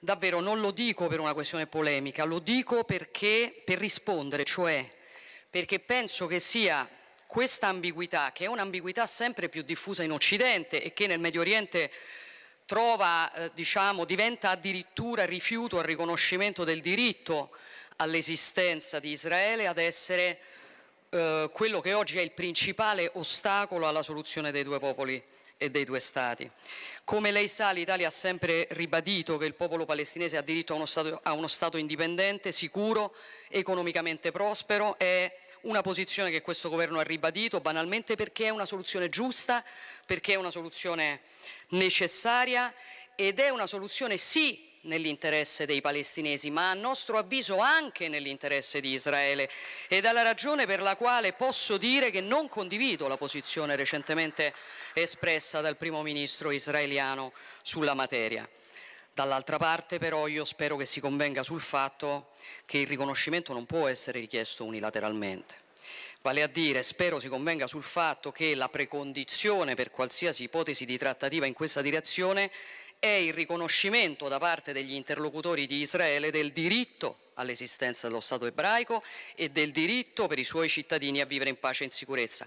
Davvero non lo dico per una questione polemica, lo dico perché, per rispondere, cioè perché penso che sia questa ambiguità, che è un'ambiguità sempre più diffusa in Occidente e che nel Medio Oriente trova, eh, diciamo, diventa addirittura rifiuto al riconoscimento del diritto all'esistenza di Israele ad essere eh, quello che oggi è il principale ostacolo alla soluzione dei due popoli e dei due stati. Come lei sa l'Italia ha sempre ribadito che il popolo palestinese ha diritto a uno stato, a uno stato indipendente, sicuro, economicamente prospero è una posizione che questo governo ha ribadito banalmente perché è una soluzione giusta, perché è una soluzione necessaria ed è una soluzione sì nell'interesse dei palestinesi, ma a nostro avviso anche nell'interesse di Israele ed è la ragione per la quale posso dire che non condivido la posizione recentemente espressa dal primo ministro israeliano sulla materia. Dall'altra parte però io spero che si convenga sul fatto che il riconoscimento non può essere richiesto unilateralmente. Vale a dire, spero si convenga sul fatto che la precondizione per qualsiasi ipotesi di trattativa in questa direzione è il riconoscimento da parte degli interlocutori di Israele del diritto all'esistenza dello Stato ebraico e del diritto per i suoi cittadini a vivere in pace e in sicurezza.